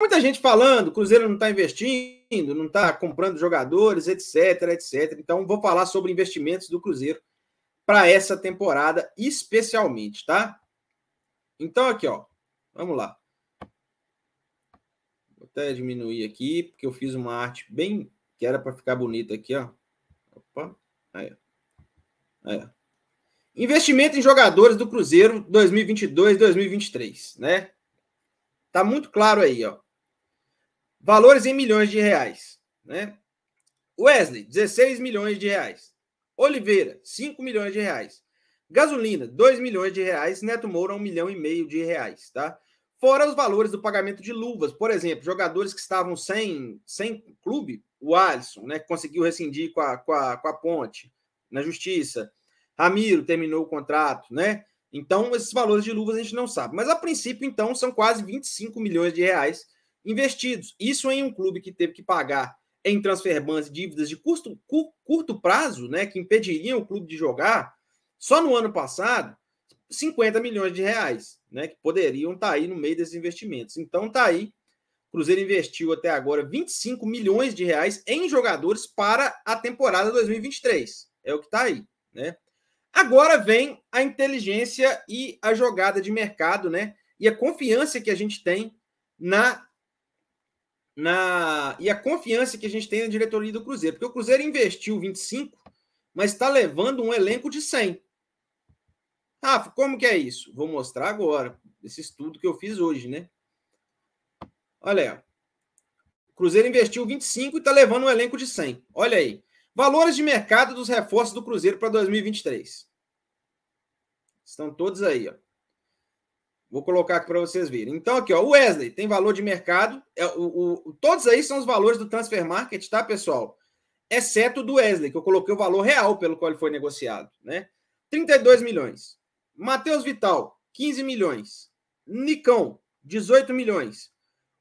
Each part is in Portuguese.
Muita gente falando, Cruzeiro não está investindo, não está comprando jogadores, etc, etc. Então, vou falar sobre investimentos do Cruzeiro para essa temporada, especialmente, tá? Então, aqui, ó. Vamos lá. Vou até diminuir aqui, porque eu fiz uma arte bem. que era para ficar bonita aqui, ó. Opa. Aí, ó. Aí, Investimento em jogadores do Cruzeiro 2022-2023, né? Tá muito claro aí, ó. Valores em milhões de reais, né? Wesley, 16 milhões de reais. Oliveira, 5 milhões de reais. Gasolina, 2 milhões de reais. Neto Moura, 1 milhão e meio de reais, tá? Fora os valores do pagamento de luvas, por exemplo, jogadores que estavam sem, sem clube, o Alisson, né, que conseguiu rescindir com a, com, a, com a Ponte na Justiça. Ramiro terminou o contrato, né? Então, esses valores de luvas a gente não sabe. Mas, a princípio, então, são quase 25 milhões de reais investidos. Isso em um clube que teve que pagar em transfer bans dívidas de custo, curto prazo, né, que impediriam o clube de jogar, só no ano passado, 50 milhões de reais, né, que poderiam estar tá aí no meio desses investimentos. Então tá aí, Cruzeiro investiu até agora 25 milhões de reais em jogadores para a temporada 2023. É o que tá aí, né? Agora vem a inteligência e a jogada de mercado, né? E a confiança que a gente tem na na e a confiança que a gente tem na diretoria do Cruzeiro, porque o Cruzeiro investiu 25, mas está levando um elenco de 100. Rafa, ah, como que é isso? Vou mostrar agora, esse estudo que eu fiz hoje, né? Olha aí, o Cruzeiro investiu 25 e está levando um elenco de 100. Olha aí. Valores de mercado dos reforços do Cruzeiro para 2023. Estão todos aí, ó. Vou colocar aqui para vocês verem. Então, aqui, ó, o Wesley tem valor de mercado. É, o, o, todos aí são os valores do transfer market, tá, pessoal? Exceto do Wesley, que eu coloquei o valor real pelo qual ele foi negociado, né? 32 milhões. Matheus Vital, 15 milhões. Nicão, 18 milhões.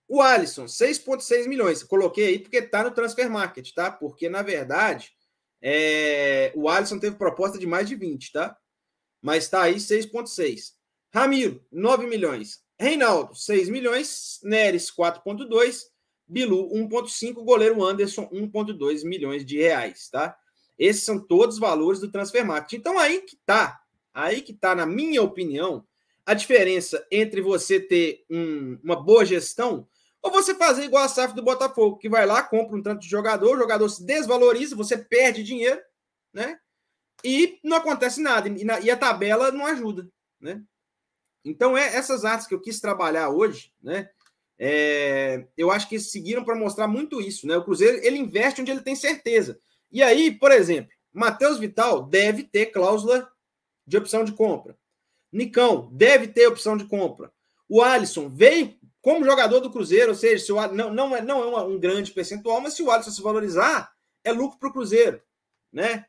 O Alisson, 6,6 milhões. Coloquei aí porque está no transfer market, tá? Porque, na verdade, é... o Alisson teve proposta de mais de 20, tá? Mas está aí 6,6. Ramiro, 9 milhões. Reinaldo, 6 milhões. Neres, 4,2. Bilu, 1,5. Goleiro Anderson, 1,2 milhões de reais, tá? Esses são todos os valores do Transfermarkt. Então, aí que tá. Aí que tá, na minha opinião, a diferença entre você ter um, uma boa gestão ou você fazer igual a SAF do Botafogo, que vai lá, compra um tanto de jogador, o jogador se desvaloriza, você perde dinheiro, né? E não acontece nada. E, na, e a tabela não ajuda, né? Então, é essas artes que eu quis trabalhar hoje, né? É, eu acho que seguiram para mostrar muito isso, né? O Cruzeiro ele investe onde ele tem certeza. E aí, por exemplo, Matheus Vital deve ter cláusula de opção de compra. Nicão deve ter opção de compra. O Alisson veio como jogador do Cruzeiro, ou seja, se o, não, não é, não é um grande percentual, mas se o Alisson se valorizar, é lucro para o Cruzeiro, né?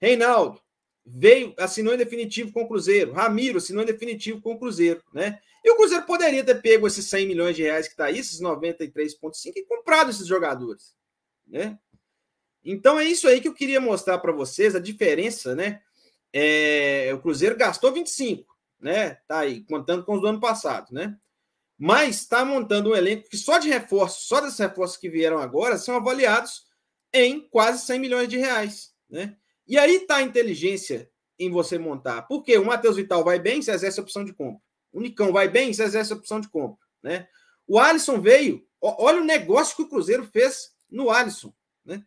Reinaldo veio, assinou em definitivo com o Cruzeiro. Ramiro assinou em definitivo com o Cruzeiro, né? E o Cruzeiro poderia ter pego esses 100 milhões de reais que está aí, esses 93,5 e comprado esses jogadores, né? Então é isso aí que eu queria mostrar para vocês, a diferença, né? É, o Cruzeiro gastou 25, né? Tá aí, contando com os do ano passado, né? Mas está montando um elenco que só de reforço, só desses reforços que vieram agora, são avaliados em quase 100 milhões de reais, né? E aí está a inteligência em você montar. Porque o Matheus Vital vai bem, você exerce é a opção de compra. O Nicão vai bem, você exerce é a opção de compra. Né? O Alisson veio. Olha o negócio que o Cruzeiro fez no Alisson. Né?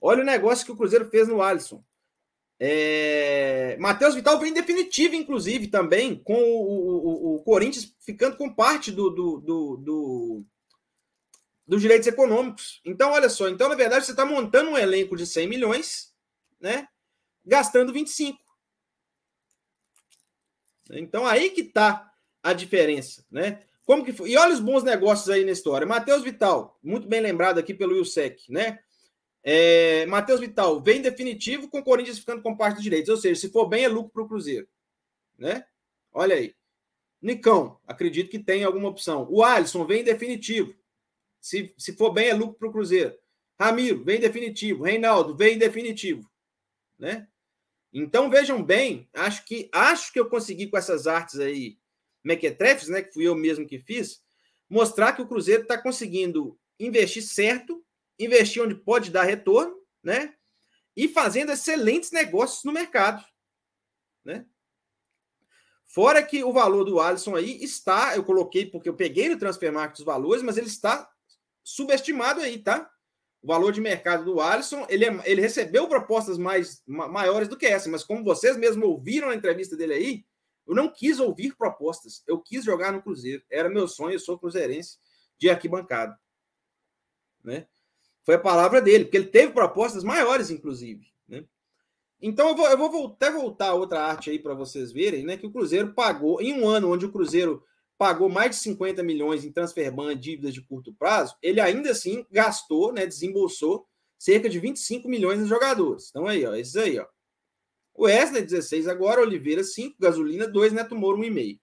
Olha o negócio que o Cruzeiro fez no Alisson. É... Matheus Vital vem definitivo, inclusive, também, com o, o, o Corinthians ficando com parte do, do, do, do dos direitos econômicos. Então, olha só, então, na verdade, você está montando um elenco de 100 milhões, né? Gastando 25. Então, aí que está a diferença, né? Como que foi? E olha os bons negócios aí na história. Matheus Vital, muito bem lembrado aqui pelo Wilsec, né? É, Matheus Vital, vem definitivo com o Corinthians ficando com parte dos direitos. Ou seja, se for bem, é lucro para o Cruzeiro. Né? Olha aí. Nicão, acredito que tem alguma opção. O Alisson vem definitivo. Se, se for bem, é lucro para o Cruzeiro. Ramiro, vem definitivo. Reinaldo, vem definitivo. Né? Então vejam bem, acho que acho que eu consegui com essas artes aí, mequetrefes, né, que fui eu mesmo que fiz, mostrar que o Cruzeiro está conseguindo investir certo, investir onde pode dar retorno, né? E fazendo excelentes negócios no mercado, né? Fora que o valor do Alisson aí está, eu coloquei porque eu peguei no Transfermarkt os valores, mas ele está subestimado aí, tá? O valor de mercado do Alisson, ele, é, ele recebeu propostas mais ma, maiores do que essa, mas como vocês mesmos ouviram na entrevista dele aí, eu não quis ouvir propostas, eu quis jogar no Cruzeiro. Era meu sonho, eu sou cruzeirense de arquibancada. Né? Foi a palavra dele, porque ele teve propostas maiores, inclusive. Né? Então eu vou, eu vou até voltar outra arte aí para vocês verem, né? Que o Cruzeiro pagou em um ano onde o Cruzeiro pagou mais de 50 milhões em transfer ban, dívidas de curto prazo, ele ainda assim gastou, né, desembolsou cerca de 25 milhões em jogadores. Então aí, ó, esses aí, ó. Wesley 16 agora, Oliveira 5, gasolina 2, Neto Moro 1,5.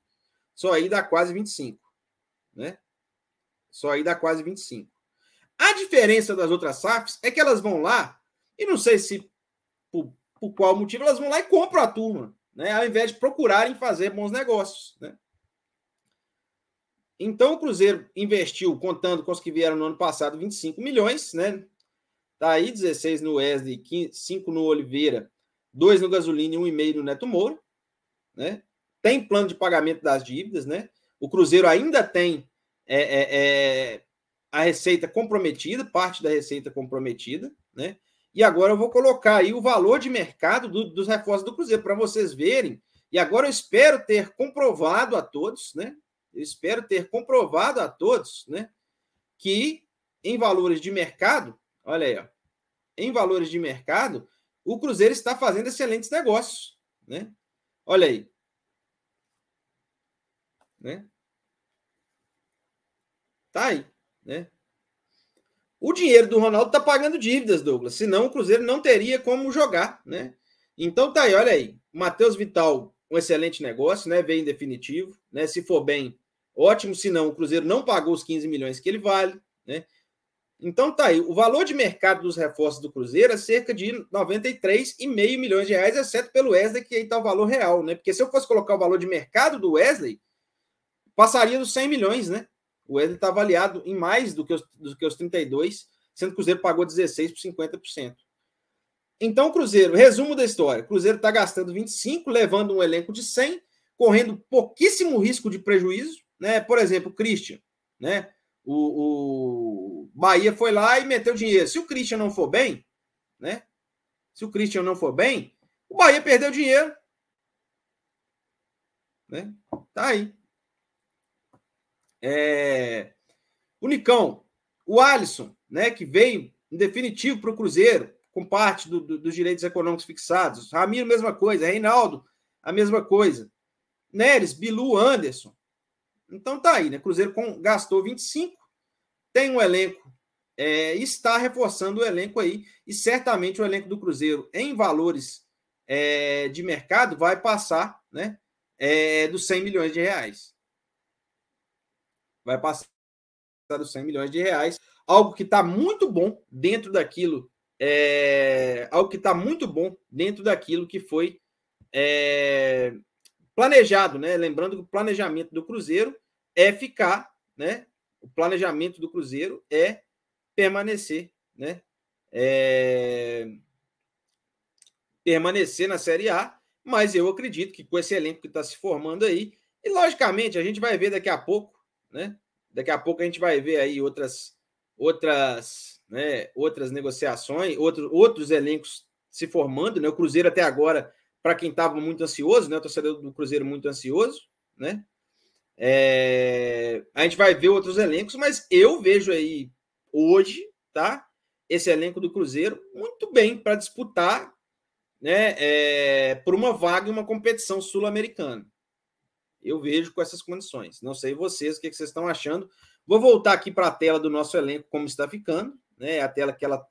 Só aí dá quase 25, né? Só aí dá quase 25. A diferença das outras SAFs é que elas vão lá, e não sei se por, por qual motivo, elas vão lá e compram a turma, né? Ao invés de procurarem fazer bons negócios, né? Então o Cruzeiro investiu, contando com os que vieram no ano passado, 25 milhões, né? Tá aí 16 no Wesley, 5 no Oliveira, 2 no Gasolina e 1,5 no Neto Moura, né? Tem plano de pagamento das dívidas, né? O Cruzeiro ainda tem é, é, é, a receita comprometida, parte da receita comprometida, né? E agora eu vou colocar aí o valor de mercado do, dos reforços do Cruzeiro para vocês verem. E agora eu espero ter comprovado a todos, né? Eu espero ter comprovado a todos, né, que em valores de mercado, olha aí, ó, em valores de mercado, o Cruzeiro está fazendo excelentes negócios, né? Olha aí. Né? Tá aí, né? O dinheiro do Ronaldo tá pagando dívidas, Douglas, senão o Cruzeiro não teria como jogar, né? Então tá aí, olha aí. Matheus Vital, um excelente negócio, né? Vem definitivo, né? Se for bem, Ótimo, senão o Cruzeiro não pagou os 15 milhões que ele vale, né? Então tá aí, o valor de mercado dos reforços do Cruzeiro é cerca de 93,5 milhões de reais, exceto pelo Wesley, que aí tá o valor real, né? Porque se eu fosse colocar o valor de mercado do Wesley, passaria dos 100 milhões, né? O Wesley tá avaliado em mais do que os, do que os 32, sendo que o Cruzeiro pagou 16 por 50%. Então, Cruzeiro, resumo da história: o Cruzeiro está gastando 25, levando um elenco de 100, correndo pouquíssimo risco de prejuízo, né? Por exemplo, o Christian, né? O, o Bahia foi lá e meteu dinheiro. Se o Christian não for bem, né? Se o Christian não for bem, o Bahia perdeu dinheiro. Né? Tá aí. É... O Nicão, o Alisson, né, que veio em definitivo para o Cruzeiro, com parte do, do, dos direitos econômicos fixados. Ramiro, mesma coisa. Reinaldo, a mesma coisa. Neres, Bilu, Anderson. Então tá aí, né? Cruzeiro com, gastou 25, tem um elenco, é, está reforçando o elenco aí, e certamente o elenco do Cruzeiro, em valores é, de mercado, vai passar né, é, dos 100 milhões de reais. Vai passar dos 100 milhões de reais, algo que está muito bom dentro daquilo, é, algo que está muito bom dentro daquilo que foi é, planejado, né? Lembrando que o planejamento do Cruzeiro é ficar, né? O planejamento do Cruzeiro é permanecer, né? É... Permanecer na Série A, mas eu acredito que com esse elenco que está se formando aí, e logicamente a gente vai ver daqui a pouco, né? Daqui a pouco a gente vai ver aí outras, outras, né? Outras negociações, outros, outros elencos se formando, né? O Cruzeiro até agora para quem estava muito ansioso, né? O torcedor do Cruzeiro muito ansioso, né? É... A gente vai ver outros elencos, mas eu vejo aí hoje, tá? Esse elenco do Cruzeiro muito bem para disputar, né? É... Por uma vaga em uma competição sul-americana. Eu vejo com essas condições. Não sei vocês o que, que vocês estão achando. Vou voltar aqui para a tela do nosso elenco, como está ficando, né? É a tela que ela